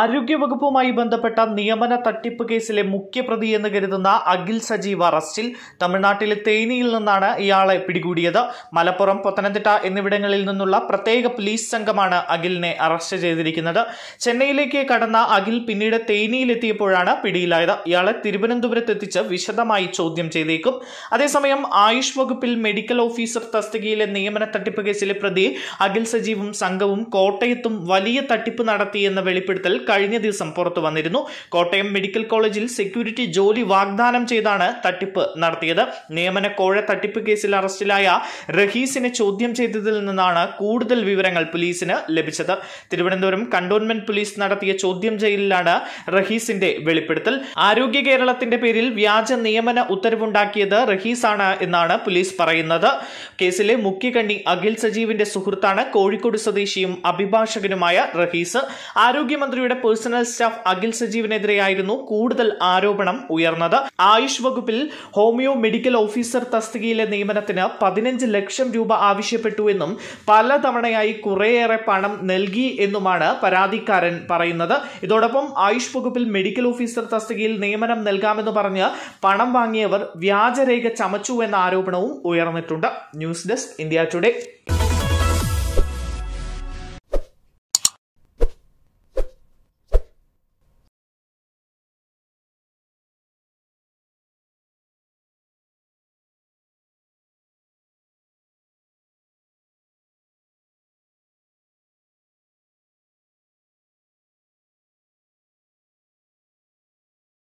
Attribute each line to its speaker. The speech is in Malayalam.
Speaker 1: ആരോഗ്യവകുപ്പുമായി ബന്ധപ്പെട്ട നിയമന തട്ടിപ്പ് കേസിലെ മുഖ്യപ്രതി എന്ന് കരുതുന്ന അഖിൽ സജീവ് അറസ്റ്റിൽ തമിഴ്നാട്ടിലെ തേനിയിൽ നിന്നാണ് ഇയാളെ പിടികൂടിയത് മലപ്പുറം പത്തനംതിട്ട എന്നിവിടങ്ങളിൽ നിന്നുള്ള പ്രത്യേക പോലീസ് സംഘമാണ് അഖിലിനെ അറസ്റ്റ് ചെയ്തിരിക്കുന്നത് ചെന്നൈയിലേക്ക് കടന്ന അഖിൽ പിന്നീട് തേനിയിലെത്തിയപ്പോഴാണ് പിടിയിലായത് ഇയാളെ തിരുവനന്തപുരത്ത് എത്തിച്ച് വിശദമായി ചോദ്യം ചെയ്തേക്കും അതേസമയം ആയുഷ് വകുപ്പിൽ മെഡിക്കൽ ഓഫീസർ തസ്തികയിലെ നിയമന തട്ടിപ്പ് കേസിലെ പ്രതി അഖിൽ സജീവും സംഘവും കോട്ടയത്തും വലിയ തട്ടിപ്പ് നടത്തിയെന്ന വെളിപ്പെടുത്തൽ കഴിഞ്ഞ ദിവസം പുറത്തു വന്നിരുന്നു കോട്ടയം മെഡിക്കൽ കോളേജിൽ സെക്യൂരിറ്റി ജോലി വാഗ്ദാനം ചെയ്താണ് തട്ടിപ്പ് നടത്തിയത് നിയമന കോഴ തട്ടിപ്പ് കേസിൽ അറസ്റ്റിലായ റഹീസിനെ ചോദ്യം ചെയ്തതിൽ നിന്നാണ് കൂടുതൽ വിവരങ്ങൾ പോലീസിന് ലഭിച്ചത് തിരുവനന്തപുരം കണ്ടോൺമെന്റ് പോലീസ് നടത്തിയ ചോദ്യം ചെയ്യലിലാണ് റഹീസിന്റെ വെളിപ്പെടുത്തൽ ആരോഗ്യ കേരളത്തിന്റെ പേരിൽ വ്യാജ നിയമന ഉത്തരവുണ്ടാക്കിയത് റഹീസാണ് എന്നാണ് പോലീസ് പറയുന്നത് കേസിലെ മുഖ്യകണ്ണി അഖിൽ സജീവിന്റെ സുഹൃത്താണ് കോഴിക്കോട് സ്വദേശിയും അഭിഭാഷകനുമായ റഹീസ് ആരോഗ്യമന്ത്രിയുടെ ജില്ലയുടെ പേഴ്സണൽ സ്റ്റാഫ് അഖിൽ സജീവിനെതിരെയായിരുന്നു കൂടുതൽ ആരോപണം ഉയർന്നത് ആയുഷ് വകുപ്പിൽ ഹോമിയോ മെഡിക്കൽ ഓഫീസർ തസ്തികയിലെ നിയമനത്തിന് പതിനഞ്ച് ലക്ഷം രൂപ ആവശ്യപ്പെട്ടുവെന്നും പലതവണയായി കുറേയേറെ പണം നൽകി എന്നുമാണ് പരാതിക്കാരൻ പറയുന്നത് ഇതോടൊപ്പം ആയുഷ് വകുപ്പിൽ മെഡിക്കൽ ഓഫീസർ തസ്തികയിൽ നിയമനം നൽകാമെന്ന് പറഞ്ഞ് പണം വാങ്ങിയവർ വ്യാജരേഖ ചമച്ചു എന്ന ആരോപണവും ഉയർന്നിട്ടുണ്ട് ന്യൂസ് ഡെസ്ക് ഇന്ത്യ ടുഡേ